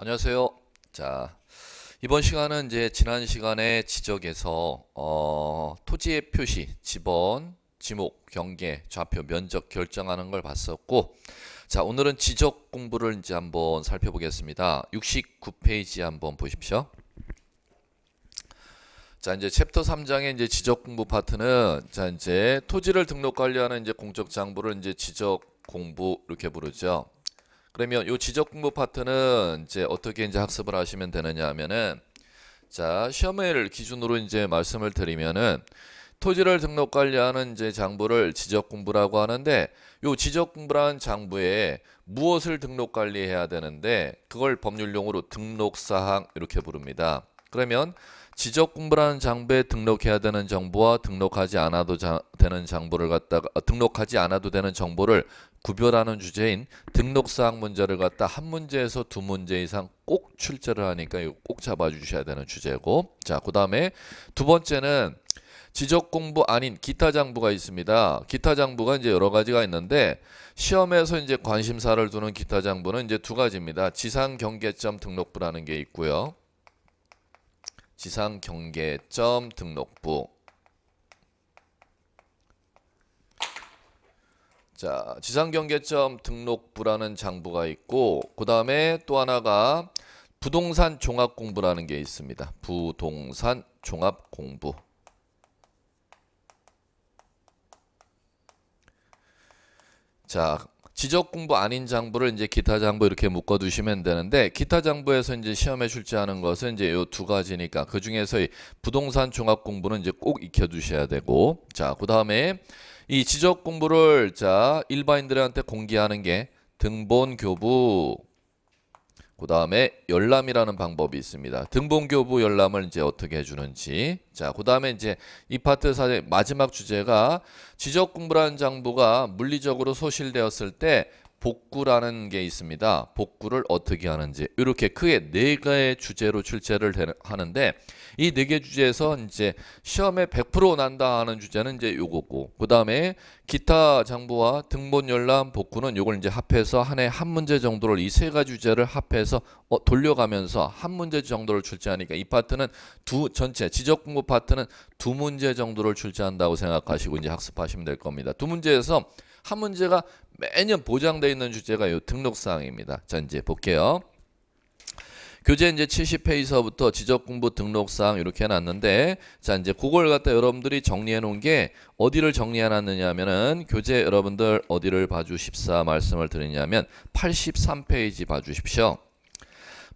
안녕하세요. 자, 이번 시간은 이제 지난 시간에 지적에서 어, 토지의 표시, 지번, 지목, 경계, 좌표, 면적 결정하는 걸 봤었고 자, 오늘은 지적 공부를 이제 한번 살펴보겠습니다. 69페이지 한번 보십시오. 자, 이제 챕터 3장의 이제 지적 공부 파트는 자, 이제 토지를 등록 관리하는 이제 공적 장부를 이제 지적 공부 이렇게 부르죠. 그러면 요 지적 공부 파트는 이제 어떻게 이제 학습을 하시면 되느냐 하면은 자, 시험을 기준으로 이제 말씀을 드리면은 토지를 등록 관리하는 이제 장부를 지적 공부라고 하는데 요 지적 공부라는 장부에 무엇을 등록 관리해야 되는데 그걸 법률용어로 등록 사항 이렇게 부릅니다. 그러면 지적 공부라는 장부에 등록해야 되는 정보와 등록하지 않아도 자, 되는 장부를 갖다가 등록하지 않아도 되는 정보를 구별하는 주제인 등록사항 문제를 갖다 한 문제에서 두 문제 이상 꼭 출제를 하니까 이거 꼭 잡아주셔야 되는 주제고 자 그 다음에 두 번째는 지적공부 아닌 기타장부가 있습니다. 기타장부가 이제 여러 가지가 있는데 시험에서 이제 관심사를 두는 기타장부는 이제 두 가지입니다. 지상경계점 등록부라는 게 있고요. 지상경계점 등록부 자, 지상경계점 등록부라는 장부가 있고 그 다음에 또 하나가 부동산 종합공부라는 게 있습니다. 부동산 종합공부. 자, 지적 공부 아닌 장부를 이제 기타 장부 이렇게 묶어 두시면 되는데 기타 장부에서 이제 시험에 출제하는 것은 이제 요두 가지니까 그 중에서 부동산 종합 공부는 이제 꼭 익혀 두셔야 되고 자, 그다음에 이 지적 공부를 자 일반인들한테 공개하는 게 등본교부 그 다음에 열람이라는 방법이 있습니다. 등본교부 열람을 이제 어떻게 해주는지 자그 다음에 이제 이 파트 사 마지막 주제가 지적 공부라는 장부가 물리적으로 소실되었을 때 복구라는 게 있습니다. 복구를 어떻게 하는지 이렇게 크게 네 개의 주제로 출제를 하는데 이 네 개 주제에서 이제 시험에 100% 난다 하는 주제는 이제 요거고 그 다음에 기타 장부와 등본 열람 복구는 요걸 이제 합해서 한 해 한 문제 정도를 이 세 가지 주제를 합해서 어, 돌려가면서 한 문제 정도를 출제하니까 이 파트는 두 전체 지적 공부 파트는 두 문제 정도를 출제한다고 생각하시고 이제 학습하시면 될 겁니다. 두 문제에서 한 문제가 매년 보장되어 있는 주제가 요 등록사항입니다. 자 이제 볼게요. 교재 이제 70페이지서부터 지적공부 등록사항 이렇게 해놨는데 자 이제 그걸 갖다 여러분들이 정리해 놓은 게 어디를 정리해놨느냐 하면은 교재 여러분들 어디를 봐주십사 말씀을 드리냐면 83페이지 봐주십시오.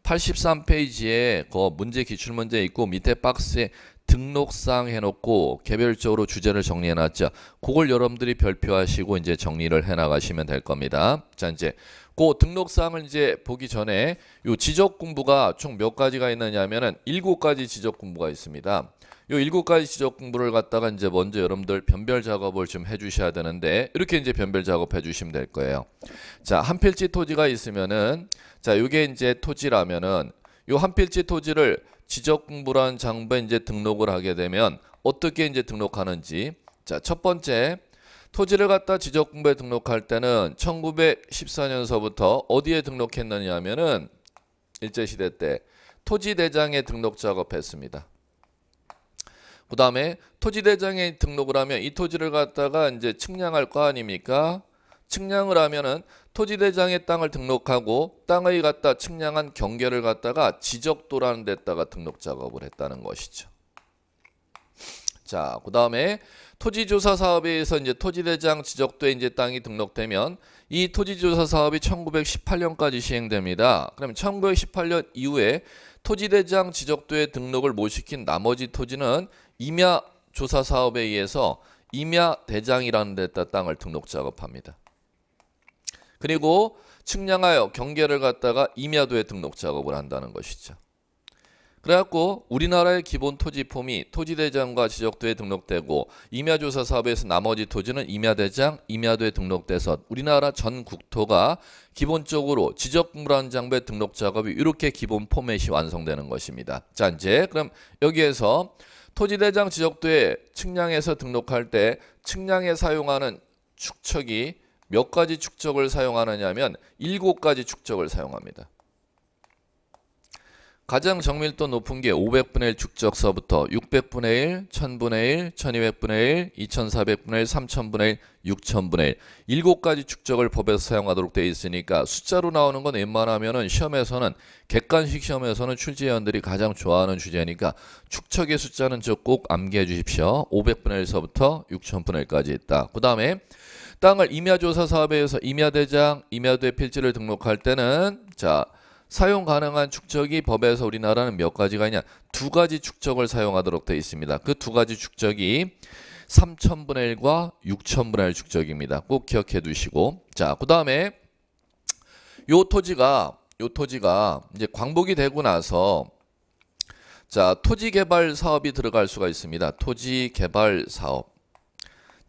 83페이지에 그 문제 기출문제 있고 밑에 박스에 등록상 해놓고 개별적으로 주제를 정리해놨죠. 그걸 여러분들이 별표하시고 이제 정리를 해나가시면 될 겁니다. 자 이제 그 등록사항을 이제 보기 전에 요 지적 공부가 총 몇 가지가 있느냐면은 일곱 가지 지적 공부가 있습니다. 요 일곱 가지 지적 공부를 갖다가 이제 먼저 여러분들 변별 작업을 좀 해주셔야 되는데 이렇게 이제 변별 작업 해주시면 될 거예요. 자 한 필지 토지가 있으면은 자 요게 이제 토지라면은 요한 필지 토지를 지적 공부란 장부에 이제 등록을 하게 되면 어떻게 이제 등록하는지 자, 첫 번째 토지를 갖다 지적 공부에 등록할 때는 1914년서부터 어디에 등록했느냐 하면은 일제 시대 때 토지 대장에 등록 작업했습니다. 그 다음에 토지대장에 등록을 하면 이 토지를 갖다가 이제 측량할 거 아닙니까? 측량을 하면은 토지대장의 땅을 등록하고 땅의 갖다 측량한 경계를 갖다가 지적도라는 데다가 등록 작업을 했다는 것이죠. 자, 그다음에 토지조사 사업에 의해서 이제 토지대장 지적도에 이제 땅이 등록되면 이 토지조사 사업이 1918년까지 시행됩니다. 그러면 1918년 이후에 토지대장 지적도에 등록을 못 시킨 나머지 토지는 임야 조사 사업에 의해서 임야 대장이라는 데다 땅을 등록 작업합니다. 그리고 측량하여 경계를 갖다가 임야도에 등록 작업을 한다는 것이죠. 그래갖고 우리나라의 기본 토지폼이 토지대장과 지적도에 등록되고 임야조사 사업에서 나머지 토지는 임야대장, 임야도에 등록돼서 우리나라 전 국토가 기본적으로 지적물한 장부에 등록 작업이 이렇게 기본 포맷이 완성되는 것입니다. 자 이제 그럼 여기에서 토지대장 지적도에 측량해서 등록할 때 측량에 사용하는 축척이 몇 가지 축적을 사용하느냐면 일곱 가지 축적을 사용합니다. 가장 정밀도 높은 게 500분의 1 축적서부터 600분의 1, 1000분의 1, 1200분의 1, 2400분의 1, 3000분의 1, 6000분의 1 7가지 축적을 법에서 사용하도록 되어 있으니까 숫자로 나오는 건 웬만하면 시험에서는 객관식 시험에서는 출제위원들이 가장 좋아하는 주제니까 축적의 숫자는 저 꼭 암기해 주십시오. 500분의 1서부터 6000분의 1까지 있다. 그 다음에 땅을 임야조사 사업에 의해서 임야대장, 임야대 필지를 등록할 때는 자 사용 가능한 축적이 법에서 우리나라는 몇 가지가 있냐 두 가지 축적을 사용하도록 되어 있습니다. 그 두 가지 축적이 3천분의 1과 6천분의 1 축적입니다. 꼭 기억해 두시고 자그 다음에 요 토지가 요 토지가 이제 광복이 되고 나서 자 토지 개발 사업이 들어갈 수가 있습니다. 토지 개발 사업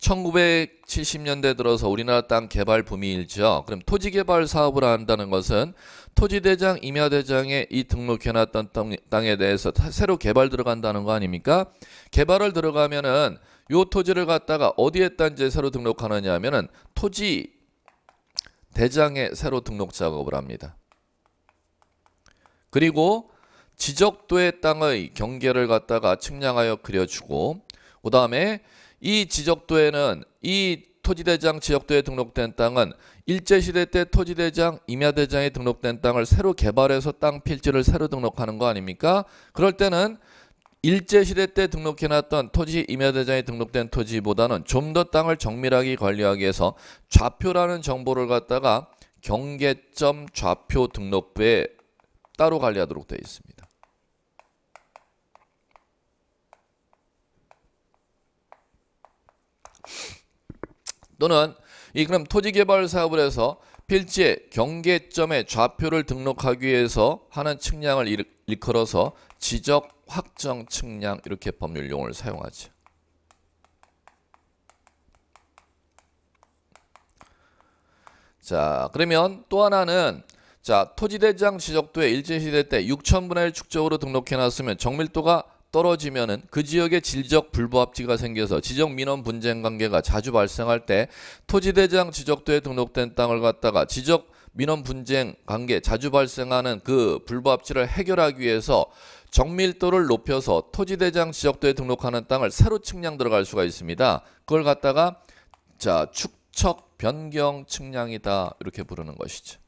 1970년대 들어서 우리나라 땅 개발 붐이일죠. 그럼 토지 개발 사업을 한다는 것은 토지대장, 임야대장에 이 등록해놨던 땅에 대해서 새로 개발 들어간다는 거 아닙니까? 개발을 들어가면은 요 토지를 갖다가 어디에 딴지 새로 등록하느냐 하면은 토지 대장에 새로 등록 작업을 합니다. 그리고 지적도의 땅의 경계를 갖다가 측량하여 그려주고 그 다음에 이 지적도에는 이 토지대장 지역도에 등록된 땅은 일제시대 때 토지대장, 임야대장에 등록된 땅을 새로 개발해서 땅 필지를 새로 등록하는 거 아닙니까? 그럴 때는 일제시대 때 등록해놨던 토지 임야대장에 등록된 토지보다는 좀 더 땅을 정밀하게 관리하기 위해서 좌표라는 정보를 갖다가 경계점 좌표 등록부에 따로 관리하도록 되어 있습니다. 또는 이 그럼 토지개발 사업을 해서 필지의 경계점의 좌표를 등록하기 위해서 하는 측량을 일컬어서 지적 확정 측량 이렇게 법률 용어를 사용하죠. 자 그러면 또 하나는 자 토지대장 지적도에 일제시대 때 6천분의 1 축적으로 등록해놨으면 정밀도가 떨어지면은 그 지역에 질적 불법합지가 생겨서 지적 민원 분쟁 관계가 자주 발생할 때 토지대장 지적도에 등록된 땅을 갖다가 지적 민원 분쟁 관계 자주 발생하는 그불법합지를 해결하기 위해서 정밀도를 높여서 토지대장 지적도에 등록하는 땅을 새로 측량 들어갈 수가 있습니다. 그걸 갖다가 자 축척 변경 측량이다 이렇게 부르는 것이죠.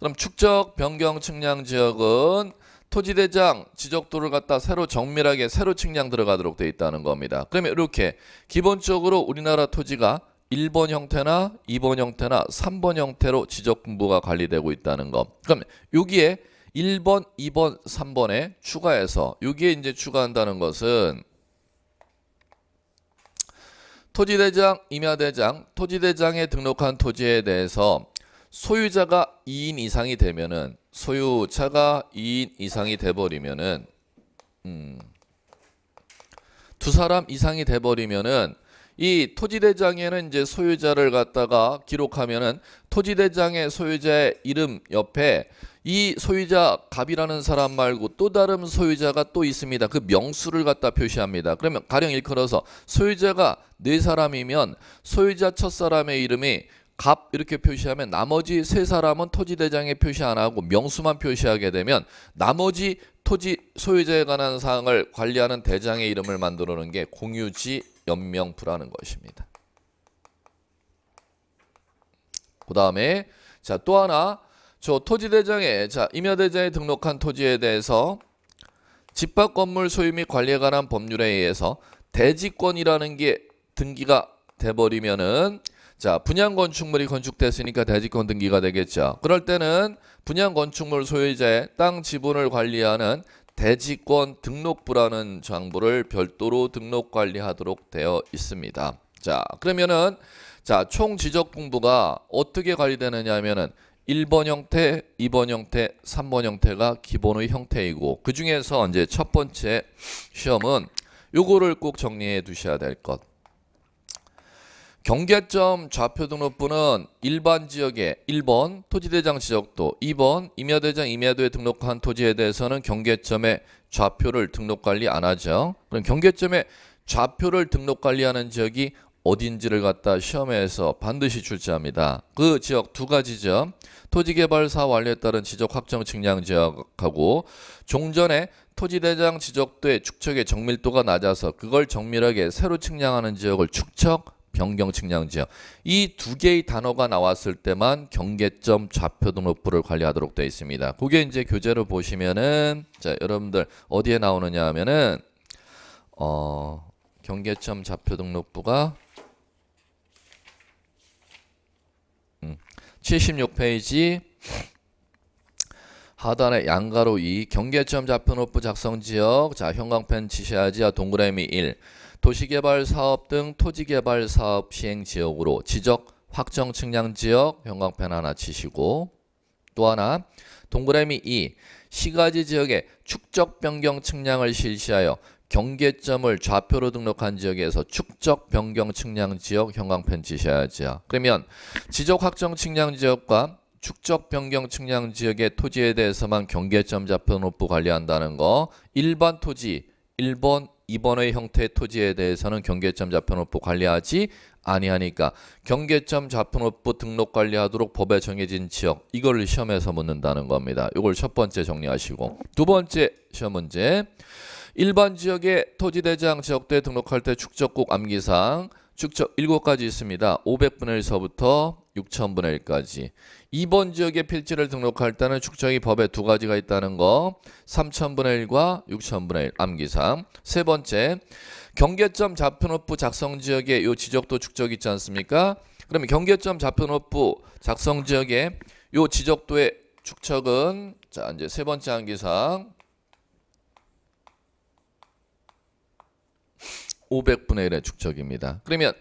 그럼 축적 변경 측량 지역은 토지대장 지적도를 갖다 새로 정밀하게 새로 측량 들어가도록 돼 있다는 겁니다. 그러면 이렇게 기본적으로 우리나라 토지가 1번 형태나 2번 형태나 3번 형태로 지적분부가 관리되고 있다는 것. 그럼 여기에 1번, 2번, 3번에 추가해서 여기에 이제 추가한다는 것은 토지대장, 임야대장, 토지대장에 등록한 토지에 대해서 소유자가 2인 이상이 되면은 소유자가 2인 이상이 돼버리면은 음, 두 사람 이상이 돼버리면은 이 토지대장에는 이제 소유자를 갖다가 기록하면은 토지대장의 소유자의 이름 옆에 이 소유자 갑이라는 사람 말고 또 다른 소유자가 또 있습니다. 그 명수를 갖다 표시합니다. 그러면 가령 일컬어서 소유자가 네 사람이면 소유자 첫 사람의 이름이 갑 이렇게 표시하면 나머지 세 사람은 토지대장에 표시 안 하고 명수만 표시하게 되면 나머지 토지 소유자에 관한 사항을 관리하는 대장의 이름을 만들어 놓은 게 공유지 연명부라는 것입니다. 그 다음에 자 또 하나 저 토지대장에 자 임야대장에 등록한 토지에 대해서 집합 건물 소유 및 관리에 관한 법률에 의해서 대지권이라는 게 등기가 돼버리면은 자, 분양 건축물이 건축됐으니까 대지권 등기가 되겠죠. 그럴 때는 분양 건축물 소유자의 땅 지분을 관리하는 대지권 등록부라는 장부를 별도로 등록 관리하도록 되어 있습니다. 자, 그러면은 자, 총 지적 공부가 어떻게 관리되느냐 하면은 1번 형태, 2번 형태, 3번 형태가 기본의 형태이고 그중에서 이제 첫 번째 시험은 요거를 꼭 정리해 두셔야 될 것. 경계점 좌표 등록부는 일반 지역에 1번 토지대장 지적도, 2번 임야대장 임야도에 등록한 토지에 대해서는 경계점에 좌표를 등록 관리 안 하죠. 그럼 경계점에 좌표를 등록 관리하는 지역이 어딘지를 갖다 시험에서 반드시 출제합니다. 그 지역 두 가지 점, 토지개발사 완료에 따른 지적 확정 측량 지역하고 종전에 토지대장 지적도의 축척의 정밀도가 낮아서 그걸 정밀하게 새로 측량하는 지역을 축척 변경 측량 지역 이 두 개의 단어가 나왔을 때만 경계점 좌표 등록부를 관리하도록 되어 있습니다. 그게 이제 교재로 보시면은 자 여러분들 어디에 나오느냐 하면은 어 경계점 좌표 등록부가 76페이지 음, 하단에 양가로 2 경계점 좌표 등록부 작성 지역 자 형광펜 지시하지야 아, 동그라미 1 도시개발 사업 등 토지개발 사업 시행 지역으로 지적 확정 측량 지역 형광펜 하나 치시고 또 하나 동그라미 2 시가지 지역에 축적 변경 측량을 실시하여 경계점을 좌표로 등록한 지역에서 축적 변경 측량 지역 형광펜 치셔야죠. 그러면 지적 확정 측량 지역과 축적 변경 측량 지역의 토지에 대해서만 경계점 좌표 높부 관리한다는 거 일반 토지 1번 이번의 형태의 토지에 대해서는 경계점 자편업부 관리하지 아니하니까 경계점 자편업부 등록 관리하도록 법에 정해진 지역 이걸 시험에서 묻는다는 겁니다. 이걸 첫 번째 정리하시고 두 번째 시험 문제 일반 지역의 토지대장 지역대 등록할 때 축적국 암기사항 축적 7가지 있습니다. 500분의 1서부터 6000분의 1까지 2번 지역에 필지를 등록할 때는 축적이 법에 두 가지가 있다는 거 3천분의 1과 6천분의 1 암기상 세 번째 경계점 좌표노프 작성 지역에 요 지적도 축적 있지 않습니까? 그러면 경계점 좌표노프 작성 지역에 요 지적도의 축척은 자 이제 세 번째 암기상 500분의 1의 축적입니다. 그러면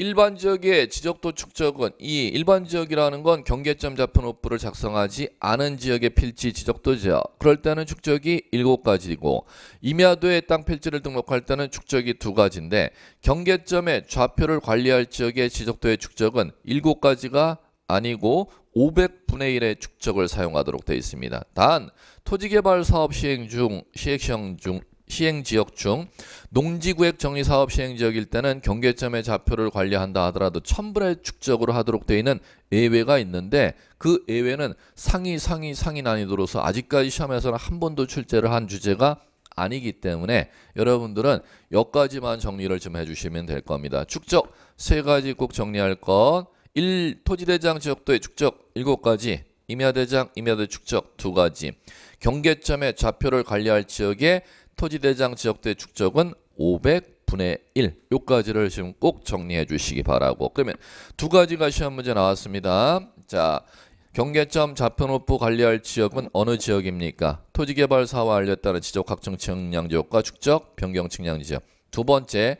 일반 지역의 지적도 축적은 이 일반 지역이라는 건 경계점 잡힌 옥프를 작성하지 않은 지역의 필지 지적도 지역 그럴 때는 축적이 7가지이고 임야도의 땅 필지를 등록할 때는 축적이 2가지인데 경계점의 좌표를 관리할 지역의 지적도의 축적은 7가지가 아니고 500분의 1의 축적을 사용하도록 되어 있습니다. 단 토지개발 사업 시행 중 시행령 중 시행 지역 중 농지구획 정리 사업 시행 지역일 때는 경계점의 좌표를 관리한다 하더라도 천불의 축적으로 하도록 되어 있는 예외가 있는데 그 예외는 상위 상위 상위 난이도로서 아직까지 시험에서는 한 번도 출제를 한 주제가 아니기 때문에 여러분들은 여기까지만 정리를 좀 해주시면 될 겁니다. 축적 세 가지 꼭 정리할 것 1. 토지대장 지역도의 축적 7가지 임야대장, 임야대 축적 2가지 경계점의 좌표를 관리할 지역에 토지대장 지역대 축적은 500분의 1 요까지를 지금 꼭 정리해 주시기 바라고 그러면 두 가지가 시험 문제 나왔습니다 자 경계점 좌표호부 관리할 지역은 어느 지역입니까? 토지개발사와 알렸다는 지적확정 측량지역과 축적, 변경 측량지역 두 번째,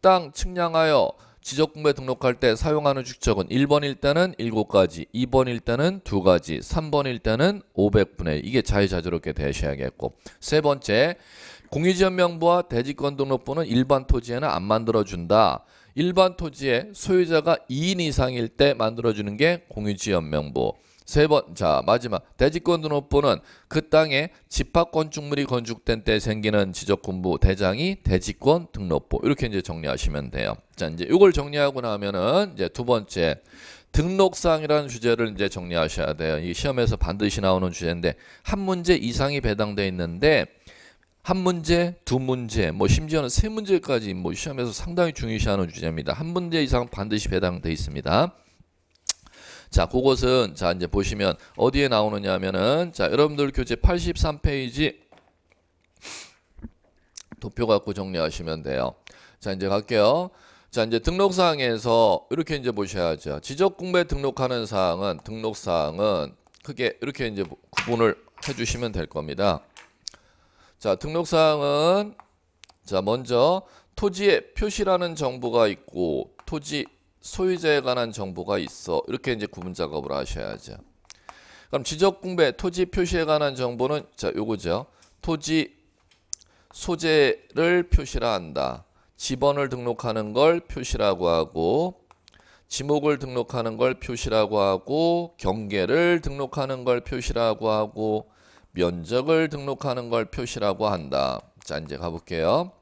땅 측량하여 지적공부에 등록할 때 사용하는 축적은 1번 일단은 7가지, 2번 일단은 2가지, 3번 일단은 500분의 1. 이게 자유자재롭게 되셔야겠고 세 번째, 공유지연 명부와 대지권 등록부는 일반 토지에는 안 만들어준다. 일반 토지에 소유자가 2인 이상일 때 만들어주는 게공유지연 명부. 세 번, 자 마지막 대지권 등록부는 그 땅에 집합건축물이 건축된 때 생기는 지적군부 대장이 대지권 등록부 이렇게 이제 정리하시면 돼요. 자 이제 이걸 정리하고 나면은 이제 두 번째 등록사항이라는 주제를 이제 정리하셔야 돼요. 이 시험에서 반드시 나오는 주제인데 한 문제 이상이 배당돼 있는데 한 문제, 두 문제, 뭐 심지어는 세 문제까지 뭐 시험에서 상당히 중요시하는 주제입니다. 한 문제 이상 반드시 배당돼 있습니다. 자, 그것은 자 이제 보시면 어디에 나오느냐면은 자 여러분들 교재 83페이지 도표 갖고 정리하시면 돼요. 자 이제 갈게요. 자 이제 등록사항에서 이렇게 이제 보셔야죠. 지적공부에 등록하는 사항은 등록사항은 크게 이렇게 이제 구분을 해주시면 될 겁니다. 자, 등록사항은 자, 먼저 토지에 표시라는 정보가 있고 토지 소유자에 관한 정보가 있어. 이렇게 이제 구분 작업을 하셔야죠. 그럼 지적 공배 토지 표시에 관한 정보는 자, 요거죠. 토지 소재를 표시라 한다. 지번을 등록하는 걸 표시라고 하고 지목을 등록하는 걸 표시라고 하고 경계를 등록하는 걸 표시라고 하고 면적을 등록하는 걸 표시라고 한다. 자 이제 가볼게요.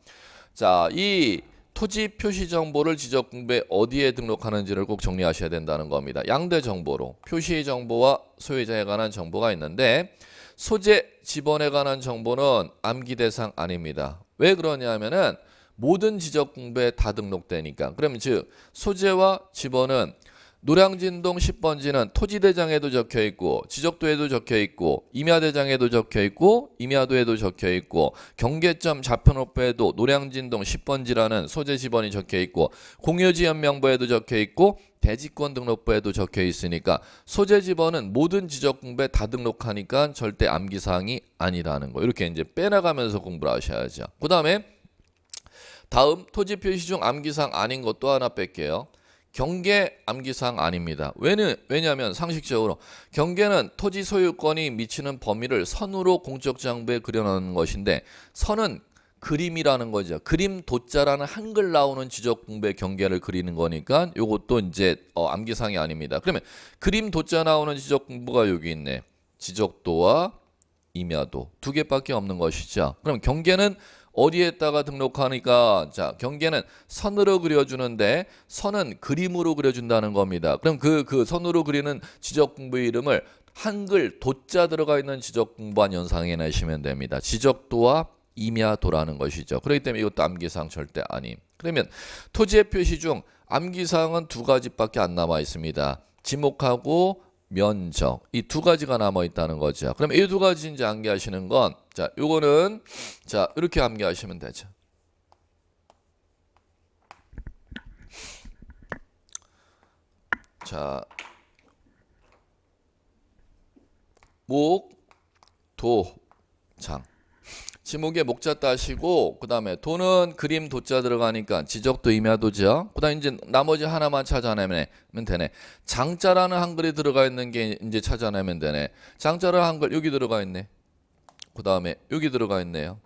자이 토지 표시 정보를 지적 공부에 어디에 등록하는지를 꼭 정리하셔야 된다는 겁니다. 양대 정보로 표시 정보와 소유자에 관한 정보가 있는데 소재 지번에 관한 정보는 암기 대상 아닙니다. 왜 그러냐면은 모든 지적 공부에 다 등록되니까. 그럼 즉 소재와 지번은 노량진동 10번지는 토지대장에도 적혀 있고 지적도에도 적혀 있고 임야대장에도 적혀 있고 임야도에도 적혀 있고 경계점 좌편호부에도 노량진동 10번지라는 소재지번이 적혀 있고 공유지연명부에도 적혀 있고 대지권 등록부에도 적혀 있으니까 소재지번은 모든 지적공부에 다 등록하니까 절대 암기사항이 아니라는 거 이렇게 이제 빼나가면서 공부를 하셔야죠. 그 다음에 다음 토지 표시 중 암기사항 아닌 것또 하나 뺄게요. 경계 암기사항 아닙니다. 왜는 왜냐하면 상식적으로 경계는 토지 소유권이 미치는 범위를 선으로 공적 장부에 그려놓는 것인데 선은 그림이라는 거죠. 그림 도자라는 한글 나오는 지적 공부의 경계를 그리는 거니까 이것도 이제 어, 암기사항이 아닙니다. 그러면 그림 도자 나오는 지적 공부가 여기 있네. 지적도와 임야도 두 개밖에 없는 것이죠. 그럼 경계는 어디에다가 등록하니까 자 경계는 선으로 그려주는데 선은 그림으로 그려준다는 겁니다. 그럼 그그 그 선으로 그리는 지적 공부 이름을 한글 도자 들어가 있는 지적 공부한 연상에 내시면 됩니다. 지적도와 임야도라는 것이죠. 그렇기 때문에 이것도 암기사항 절대 아님. 그러면 토지의 표시 중 암기사항은 두 가지밖에 안 남아 있습니다. 지목하고 면적 이 두 가지가 남아 있다는 거죠. 그럼 이 두 가지 이제 암기하시는 건 자, 요거는 자, 이렇게 암기하시면 되죠. 자, 목, 도, 장. 지목에 목자 따시고 그 다음에 도는 그림 도자 들어가니까 지적도 임야도죠. 그 다음에 이제 나머지 하나만 찾아내면 되네. 장자라는 한글이 들어가 있는 게 이제 찾아내면 되네. 장자라는 한글 여기 들어가 있네. 그 다음에 여기 들어가 있네요.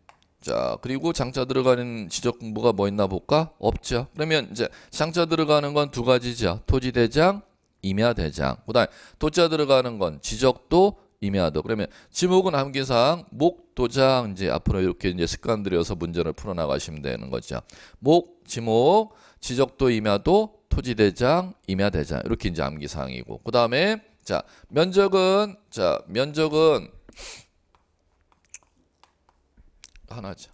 자 그리고 장자 들어가는 지적 공부가 뭐 있나 볼까? 없죠. 그러면 이제 장자 들어가는 건 두 가지죠. 토지대장, 임야대장. 그 다음에 도자 들어가는 건 지적도 임해하도. 그러면 지목은 암기사항, 목, 도장 이제 앞으로 이렇게 이제 습관들여서 문제를 풀어나가시면 되는 거죠. 목, 지목, 지적도 임야도, 토지대장, 임야대장 이렇게 이제 암기사항이고 그 다음에 자 면적은 자 면적은 하나죠.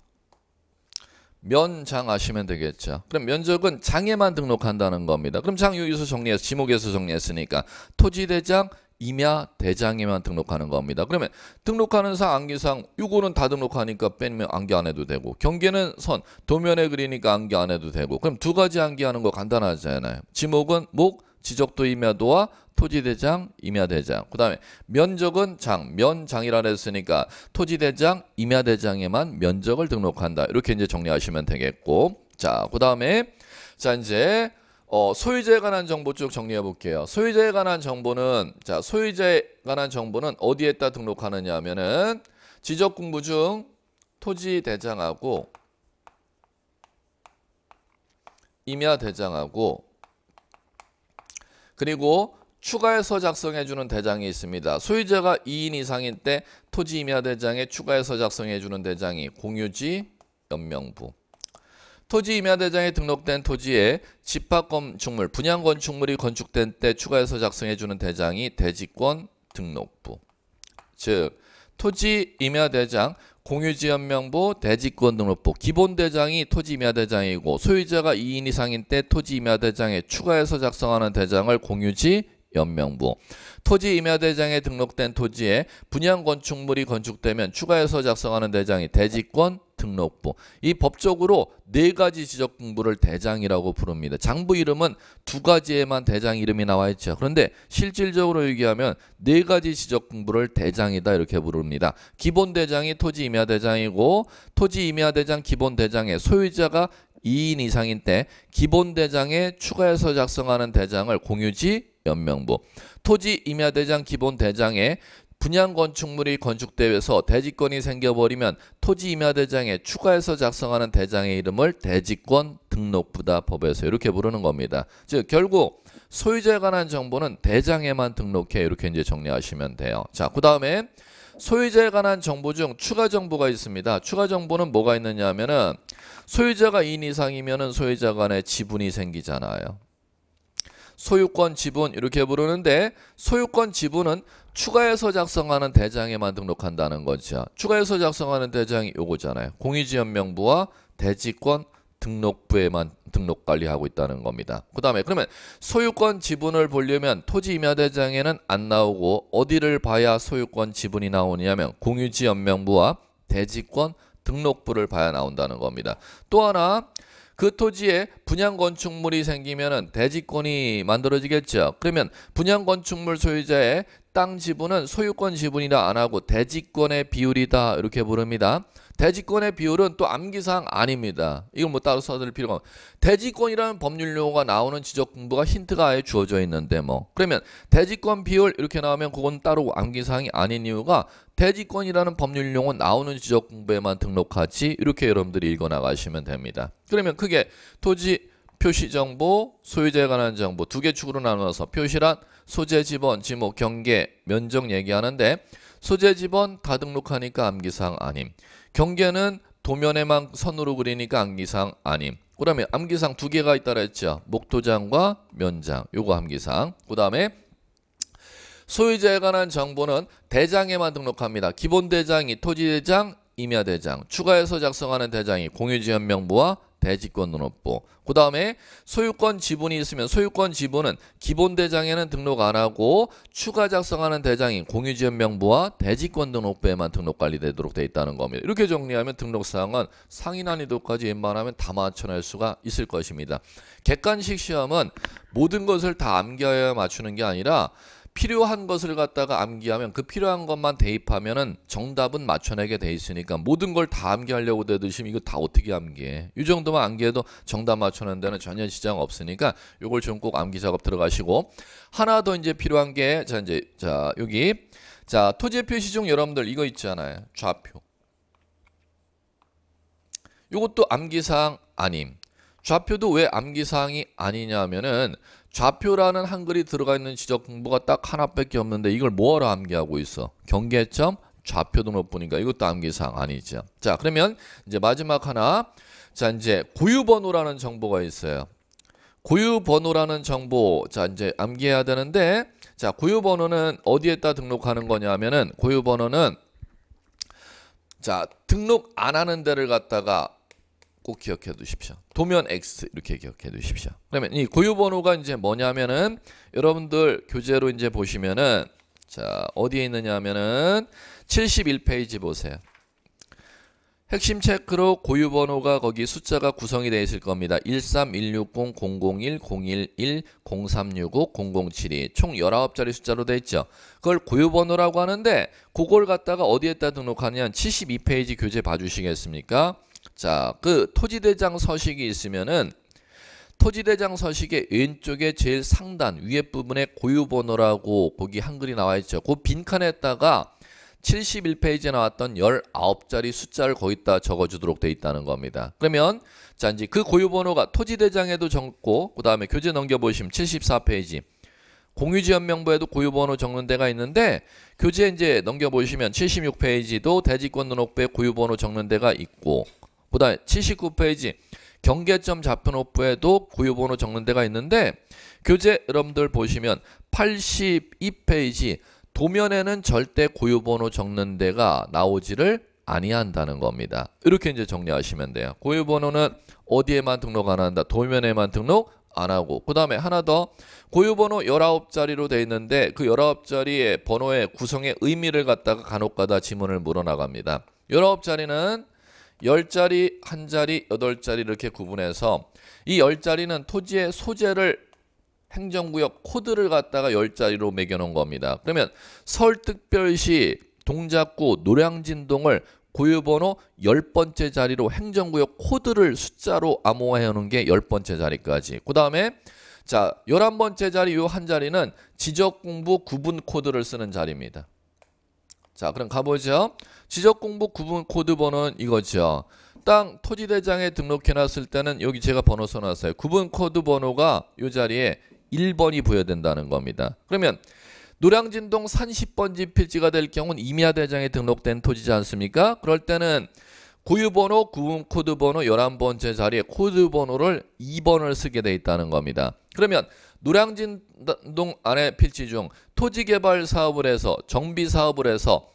면장 아시면 되겠죠. 그럼 면적은 장에만 등록한다는 겁니다. 그럼 장여기서 정리해서 지목에서 정리했으니까 토지대장, 임야 대장에만 등록하는 겁니다. 그러면 등록하는 사 안기상 이거는다 등록하니까 빼면 암기 안 해도 되고 경계는 선 도면에 그리니까 암기 안 해도 되고 그럼 두 가지 암기하는 거 간단하잖아요. 지목은 목 지적도 임야도와 토지대장, 임야대장. 그 다음에 면적은 장, 면장이라 했으니까 토지대장, 임야대장에만 면적을 등록한다. 이렇게 이제 정리하시면 되겠고. 자, 그 다음에 자, 이제 어, 소유자에 관한 정보 쭉 정리해 볼게요. 소유자에 관한 정보는 자, 소유자에 관한 정보는 어디에다 등록하느냐 하면은 지적 공부 중 토지 대장하고 임야 대장하고 그리고 추가해서 작성해 주는 대장이 있습니다. 소유자가 2인 이상일 때 토지 임야 대장에 추가해서 작성해 주는 대장이 공유지 연명부 토지 임야대장에 등록된 토지에 집합건축물, 분양건축물이 건축된 때 추가해서 작성해주는 대장이 대지권 등록부. 즉, 토지 임야대장, 공유지연명부, 대지권 등록부. 기본대장이 토지 임야대장이고 소유자가 2인 이상인 때 토지 임야대장에 추가해서 작성하는 대장을 공유지 연명부 토지 임야대장에 등록된 토지에 분양 건축물이 건축되면 추가해서 작성하는 대장이 대지권 등록부 이 법적으로 네 가지 지적 공부를 대장이라고 부릅니다. 장부 이름은 두 가지에만 대장 이름이 나와 있죠. 그런데 실질적으로 얘기하면 네 가지 지적 공부를 대장이다 이렇게 부릅니다. 기본 대장이 토지 임야 대장이고 토지 임야 대장 기본 대장에 소유자가 2인 이상인 때 기본 대장에 추가해서 작성하는 대장을 공유지 연명부 토지 임야 대장 기본 대장에 분양 건축물이 건축되어서 대지권이 생겨버리면 토지 임야 대장에 추가해서 작성하는 대장의 이름을 대지권 등록부다 법에서 이렇게 부르는 겁니다. 즉 결국 소유자에 관한 정보는 대장에만 등록해 이렇게 이제 정리하시면 돼요. 자, 그 다음에 소유자에 관한 정보 중 추가 정보가 있습니다. 추가 정보는 뭐가 있느냐 하면은 소유자가 2인 이상이면은 소유자 간에 지분이 생기잖아요. 소유권 지분 이렇게 부르는데 소유권 지분은 추가해서 작성하는 대장에만 등록한다는 거죠. 추가해서 작성하는 대장이 요거잖아요. 공유지연명부와 대지권 등록부에만 등록 관리하고 있다는 겁니다. 그 다음에 그러면 소유권 지분을 보려면 토지 임야 대장에는 안 나오고 어디를 봐야 소유권 지분이 나오냐면 공유지연명부와 대지권 등록부를 봐야 나온다는 겁니다. 또 하나 그 토지에 분양 건축물이 생기면은 대지권이 만들어지겠죠. 그러면 분양 건축물 소유자의 땅 지분은 소유권 지분이라 안 하고 대지권의 비율이다 이렇게 부릅니다. 대지권의 비율은 또 암기사항 아닙니다. 이걸 뭐 따로 써드릴 필요가 없. 대지권이라는 법률 용어가 나오는 지적 공부가 힌트가 아예 주어져 있는데 뭐 그러면 대지권 비율 이렇게 나오면 그건 따로 암기사항이 아닌 이유가 대지권이라는 법률 용어 나오는 지적 공부에만 등록하지 이렇게 여러분들이 읽어 나가시면 됩니다. 그러면 크게 토지 표시 정보, 소유자에 관한 정보 두 개 축으로 나눠서 표시란 소재 지번, 지목, 경계, 면적 얘기하는데 소재 지번 다 등록하니까 암기사항 아님. 경계는 도면에만 선으로 그리니까 암기사항 아님. 그 다음에 암기사항 두 개가 있다라 했죠. 목도장과 면장. 요거 암기사항. 그 다음에 소유자에 관한 정보는 대장에만 등록합니다. 기본 대장이 토지 대장, 임야 대장, 추가해서 작성하는 대장이 공유지연 명부와 대지권 눈업보. 그 다음에 소유권 지분이 있으면 소유권 지분은 기본 대장에는 등록 안 하고 추가 작성하는 대장인 공유지연 명부와 대지권 등록부에만 등록 관리되도록 돼 있다는 겁니다. 이렇게 정리하면 등록사항은 상위 난이도까지 웬만하면 다 맞춰낼 수가 있을 것입니다. 객관식 시험은 모든 것을 다 암기하여 맞추는 게 아니라 필요한 것을 갖다가 암기하면 그 필요한 것만 대입하면은 정답은 맞춰내게 돼 있으니까 모든 걸 다 암기하려고 되듯이 이거 다 어떻게 암기해? 이 정도만 암기해도 정답 맞춰낸 데는 전혀 지장 없으니까 이걸좀 꼭 암기 작업 들어가시고 하나 더 이제 필요한 게자 이제 자 여기 자 토지 표시 중 여러분들 이거 있잖아요 좌표 이것도 암기사항 아님 좌표도 왜 암기사항이 아니냐면은 좌표라는 한글이 들어가 있는 지적 공부가 딱 하나밖에 없는데 이걸 뭐하러 암기하고 있어? 경계점, 좌표 등록부니까 이것도 암기사항 아니죠. 자 그러면 이제 마지막 하나 자 이제 고유번호라는 정보가 있어요. 고유번호라는 정보 자 이제 암기해야 되는데 자 고유번호는 어디에다 등록하는 거냐면은 고유번호는 자 등록 안 하는 데를 갖다가 꼭 기억해 두십시오. 도면 X 이렇게 기억해 두십시오. 그러면 이 고유 번호가 이제 뭐냐면은 여러분들 교재로 이제 보시면은 자, 어디에 있느냐면은 하 71페이지 보세요. 핵심 체크로 고유 번호가 거기 숫자가 구성이 되어 있을 겁니다. 13160 001 011 0365 0072 총 19자리 숫자로 되어 있죠. 그걸 고유 번호라고 하는데 그걸 갖다가 어디에다 등록하냐 72페이지 교재 봐주시겠습니까? 자, 그 토지대장 서식이 있으면은 토지대장 서식의 왼쪽에 제일 상단 위에 부분에 고유번호라고 거기 한글이 나와 있죠. 그 빈칸에다가 71페이지에 나왔던 19자리 숫자를 거기다 적어주도록 돼 있다는 겁니다. 그러면 자 이제 그 고유번호가 토지대장에도 적고 그 다음에 교재 넘겨보시면 74페이지 공유지연명부에도 고유번호 적는 데가 있는데 교재 이제 넘겨보시면 76페이지도 대지권 등록부에 고유번호 적는 데가 있고 보다 79페이지 경계점 잡편 호프에도 고유번호 적는 데가 있는데 교재 여러분들 보시면 82페이지 도면에는 절대 고유번호 적는 데가 나오지를 아니한다는 겁니다. 이렇게 이제 정리하시면 돼요. 고유번호는 어디에만 등록 안 한다. 도면에만 등록 안 하고 그 다음에 하나 더 고유번호 19자리로 돼 있는데 그 19자리의 번호의 구성의 의미를 갖다가 간혹가다 지문을 물어나갑니다. 19자리는 10자리, 1자리, 8자리 이렇게 구분해서 이 10자리는 토지의 소재를 행정구역 코드를 갖다가 10자리로 매겨놓은 겁니다. 그러면 서울특별시 동작구 노량진동을 고유번호 10번째 자리로 행정구역 코드를 숫자로 암호화해 놓은 게 10번째 자리까지. 그 다음에 자 11번째 자리 요 한 자리는 지적공부 구분 코드를 쓰는 자리입니다. 자, 그럼 가보죠. 지적공부 구분 코드 번호는 이거죠. 땅 토지대장에 등록해놨을 때는 여기 제가 번호 써놨어요. 구분 코드 번호가 이 자리에 1번이 부여된다는 겁니다. 그러면 노량진동 3 0번지 필지가 될 경우는 임야 대장에 등록된 토지지 않습니까? 그럴 때는 고유번호, 구분코드 번호 11번째 자리에 코드 번호를 2번을 쓰게 돼 있다는 겁니다. 그러면 노량진동 안에 필지 중 토지 개발 사업을 해서 정비 사업을 해서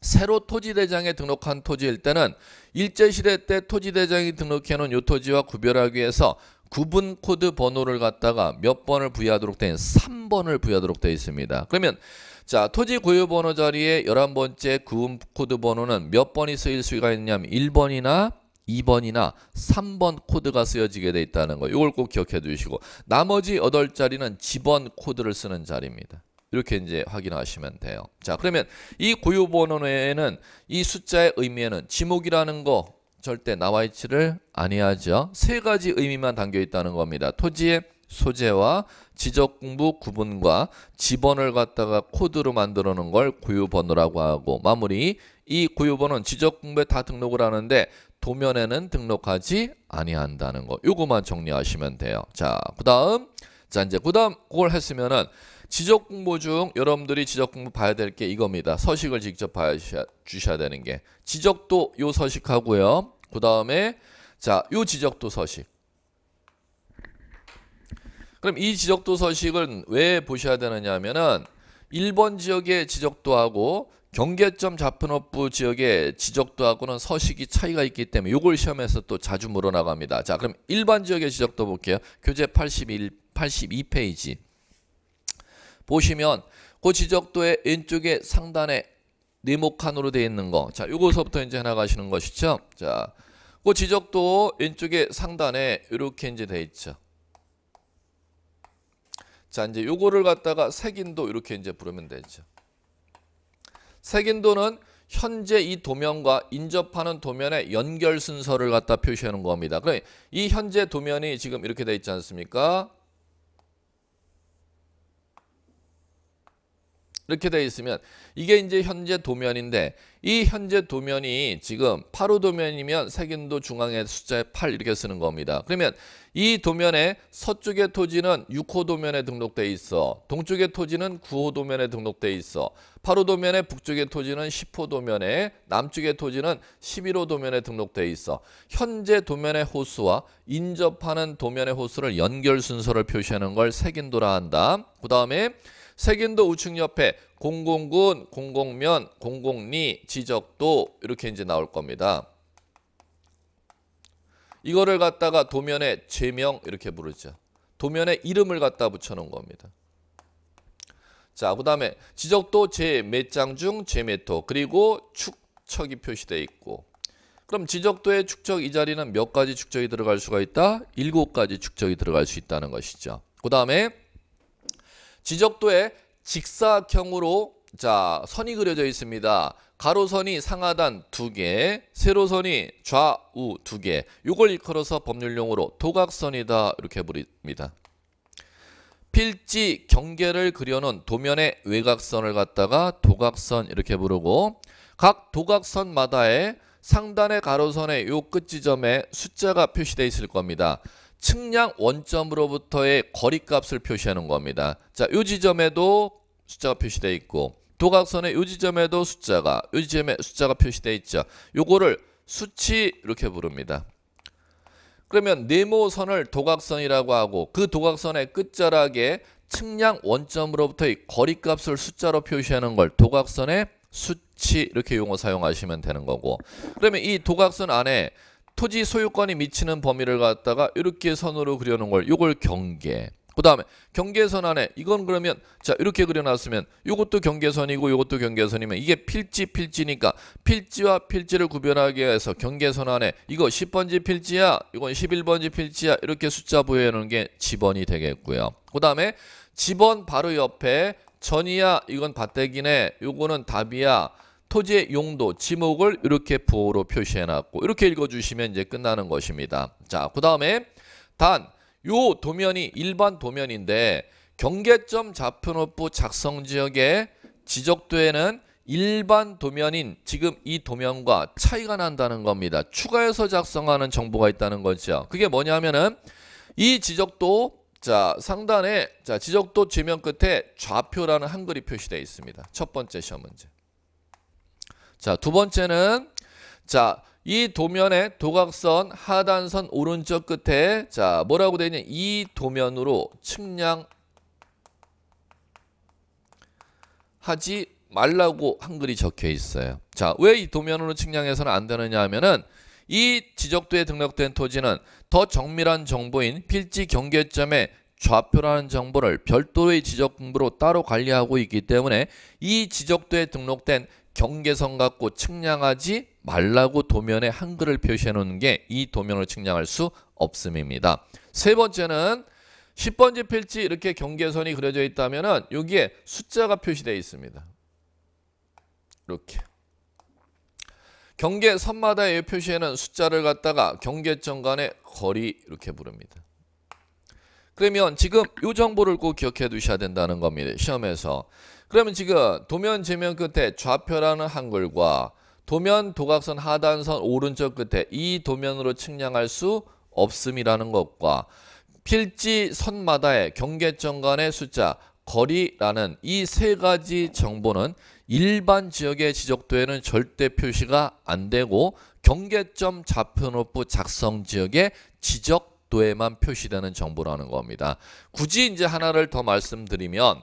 새로 토지대장에 등록한 토지일 때는 일제시대 때 토지대장이 등록해놓은 요 토지와 구별하기 위해서 구분 코드 번호를 갖다가 몇 번을 부여하도록 된 3번을 부여하도록 되어 있습니다. 그러면 자 토지 고유 번호 자리에 11번째 구분 코드 번호는 몇 번이 쓰일 수가 있냐면 1번이나 2번이나 3번 코드가 쓰여지게 돼 있다는 거 이걸 꼭 기억해 두시고 나머지 8자리는 집번 코드를 쓰는 자리입니다. 이렇게 이제 확인하시면 돼요. 자 그러면 이 고유번호 외에는 이 숫자의 의미에는 지목이라는 거 절대 나와있지를 아니하죠. 세 가지 의미만 담겨 있다는 겁니다. 토지의 소재와 지적 공부 구분과 지번을 갖다가 코드로 만들어 놓은 걸 고유번호라고 하고 마무리 이 고유번호는 지적 공부에 다 등록을 하는데 도면에는 등록하지 아니한다는 거. 요거만 정리하시면 돼요. 자, 그다음 자 이제 그다음 그걸 했으면은 지적 공부 중 여러분들이 지적 공부 봐야 될 게 이겁니다. 서식을 직접 봐 주셔야 되는 게 지적도 요 서식하고요. 그다음에 자, 요 지적도 서식. 그럼 이 지적도 서식은 왜 보셔야 되느냐 하면은 1번 지역의 지적도하고 경계점 잡판업부 지역의 지적도하고는 서식이 차이가 있기 때문에 이걸 시험에서 또 자주 물어나갑니다. 자, 그럼 일반 지역의 지적도 볼게요. 교재 81, 82페이지. 보시면 그 지적도의 왼쪽에 상단에 네모칸으로 되어 있는 거. 자, 요거서부터 이제 나가시는 것이죠. 자, 그 지적도 왼쪽에 상단에 이렇게 이제 되어 있죠. 자, 이제 요거를 갖다가 색인도 이렇게 이제 부르면 되죠. 색인도는 현재 이 도면과 인접하는 도면의 연결 순서를 갖다 표시하는 겁니다. 그럼 이 현재 도면이 지금 이렇게 돼 있지 않습니까? 이렇게 되 있으면 이게 이제 현재 도면인데 이 현재 도면이 지금 파로 도면이면 색인도 중앙에 숫자에 8 이렇게 쓰는 겁니다. 그러면 이 도면에 서쪽의 토지는 6호 도면에 등록돼 있어. 동쪽의 토지는 9호 도면에 등록돼 있어. 8호 도면에 북쪽의 토지는 10호 도면에 남쪽의 토지는 11호 도면에 등록돼 있어. 현재 도면의 호수와 인접하는 도면의 호수를 연결 순서를 표시하는 걸 색인도라 한다. 그 다음에 색인도 우측 옆에 공공군, 공공면, 공공리, 지적도 이렇게 이제 나올 겁니다. 이거를 갖다가 도면에 제명 이렇게 부르죠. 도면에 이름을 갖다 붙여놓은 겁니다. 자, 그 다음에 지적도 제 몇 장 중 제몇호 그리고 축척이 표시되어 있고 그럼 지적도의 축적 이 자리는 몇 가지 축적이 들어갈 수가 있다? 일곱 가지 축적이 들어갈 수 있다는 것이죠. 그 다음에 지적도의 직사각형으로 자 선이 그려져 있습니다. 가로선이 상하단 두개 세로선이 좌우 두개 이걸 일컬어서 법률용어로 도각선이다 이렇게 부릅니다. 필지 경계를 그려놓은 도면의 외곽선을 갖다가 도각선 이렇게 부르고 각 도각선마다의 상단의 가로선의 요 끝지점에 숫자가 표시되어 있을 겁니다. 측량 원점으로부터의 거리값을 표시하는 겁니다. 자, 요 지점에도 숫자가 표시되어 있고 도각선의 요 지점에도 숫자가 요 지점에 숫자가 표시되어 있죠. 요거를 수치 이렇게 부릅니다. 그러면 네모선을 도각선이라고 하고 그 도각선의 끝자락에 측량 원점으로부터의 거리값을 숫자로 표시하는 걸 도각선의 수치 이렇게 용어 사용하시면 되는 거고 그러면 이 도각선 안에 토지 소유권이 미치는 범위를 갖다가 이렇게 선으로 그려놓은 걸 이걸 경계 그 다음에 경계선 안에 이건 그러면 자 이렇게 그려놨으면 이것도 경계선이고 이것도 경계선이면 이게 필지 필지니까 필지와 필지를 구별하기 위해서 경계선 안에 이거 10번지 필지야 이건 11번지 필지야 이렇게 숫자 보여놓은 게 지번이 되겠고요 그 다음에 지번 바로 옆에 전이야 이건 밭대기네 이거는 답이야 토지의 용도, 지목을 이렇게 부호로 표시해놨고 이렇게 읽어주시면 이제 끝나는 것입니다. 자, 그 다음에 단, 요 도면이 일반 도면인데 경계점 좌표노프 작성 지역에 지적도에는 일반 도면인 지금 이 도면과 차이가 난다는 겁니다. 추가해서 작성하는 정보가 있다는 거죠. 그게 뭐냐면은 이 지적도 자 상단에 자 지적도 지면 끝에 좌표라는 한글이 표시되어 있습니다. 첫 번째 시험 문제. 자 두 번째는 자이 도면의 도각선 하단선 오른쪽 끝에 자 뭐라고 되 있냐 이 도면으로 측량하지 말라고 한글이 적혀 있어요. 자 왜 이 도면으로 측량해서는 안 되느냐 하면은 이 지적도에 등록된 토지는 더 정밀한 정보인 필지 경계점의 좌표라는 정보를 별도의 지적 공부로 따로 관리하고 있기 때문에 이 지적도에 등록된 경계선 갖고 측량하지 말라고 도면에 한글을 표시해 놓은 게 이 도면을 측량할 수 없음입니다. 세 번째는 10번지 필지 이렇게 경계선이 그려져 있다면 여기에 숫자가 표시되어 있습니다. 이렇게. 경계선마다의 표시에는 숫자를 갖다가 경계점 간의 거리 이렇게 부릅니다. 그러면 지금 이 정보를 꼭 기억해 두셔야 된다는 겁니다. 시험에서. 그러면 지금 도면 제면 끝에 좌표라는 한글과 도면, 도각선, 하단선 오른쪽 끝에 이 도면으로 측량할 수 없음이라는 것과 필지 선마다의 경계점 간의 숫자, 거리라는 이 세 가지 정보는 일반 지역의 지적도에는 절대 표시가 안 되고 경계점 좌표노프 작성 지역의 지적도에만 표시되는 정보라는 겁니다. 굳이 이제 하나를 더 말씀드리면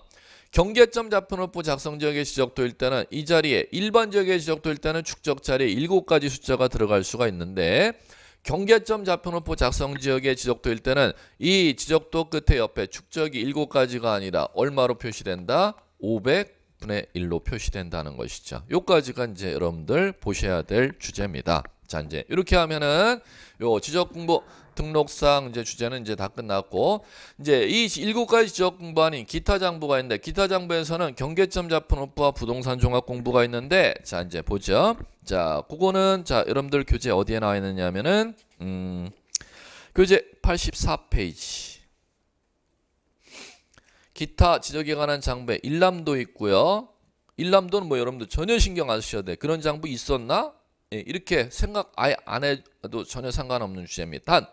경계점 잡힌 호프 작성 지역의 지적도일 때는 이 자리에 일반 지역의 지적도일 때는 축적 자리에 일곱 가지 숫자가 들어갈 수가 있는데 경계점 잡힌 호프 작성 지역의 지적도일 때는 이 지적도 끝에 옆에 축적이 일곱 가지가 아니라 얼마로 표시된다? 500분의 1로 표시된다는 것이죠. 요까지가 이제 여러분들 보셔야 될 주제입니다. 자 이제 이렇게 하면은 요 지적 공부 등록상 이제 주제는 이제 다 끝났고 이제 이 일곱 가지 지적 공부 안닌 기타 장부가 있는데 기타 장부에서는 경계점 자은업부와 부동산 종합 공부가 있는데 자 이제 보죠 자 그거는 자 여러분들 교재 어디에 나와 있느냐면은 음 교재 84페이지 기타 지적에 관한 장부에 일람도 있고요 일람도는 뭐 여러분들 전혀 신경 안 쓰셔도 돼 그런 장부 있었나 예, 이렇게 생각 아예 안 해도 전혀 상관없는 주제입니다. 단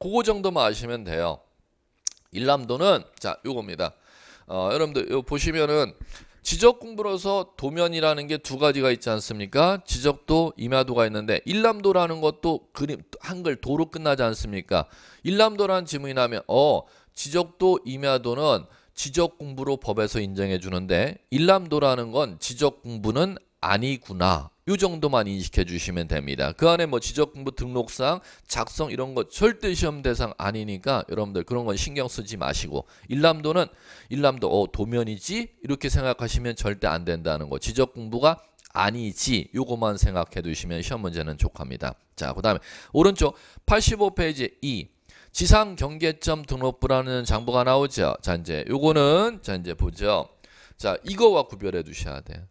그거 정도만 아시면 돼요. 일람도는 자 요겁니다. 어, 여러분들 요 보시면은 지적 공부로서 도면이라는 게 두 가지가 있지 않습니까? 지적도 임야도가 있는데 일람도라는 것도 그림 한글 도로 끝나지 않습니까? 일람도라는 지문이 나면 어 지적도 임야도는 지적 공부로 법에서 인정해 주는데 일람도라는 건 지적 공부는 아니구나 요 정도만 인식해 주시면 됩니다. 그 안에 뭐 지적공부 등록상 작성 이런 거 절대 시험 대상 아니니까 여러분들 그런 건 신경 쓰지 마시고 일람도는 일람도 어 도면이지 이렇게 생각하시면 절대 안 된다는 거 지적공부가 아니지 요거만 생각해 두시면 시험 문제는 족합니다. 자 그 다음에 오른쪽 85페이지 2 지상 경계점 등록부라는 장부가 나오죠. 자 이제 요거는 자 이제 보죠. 자 이거와 구별해 두셔야 돼.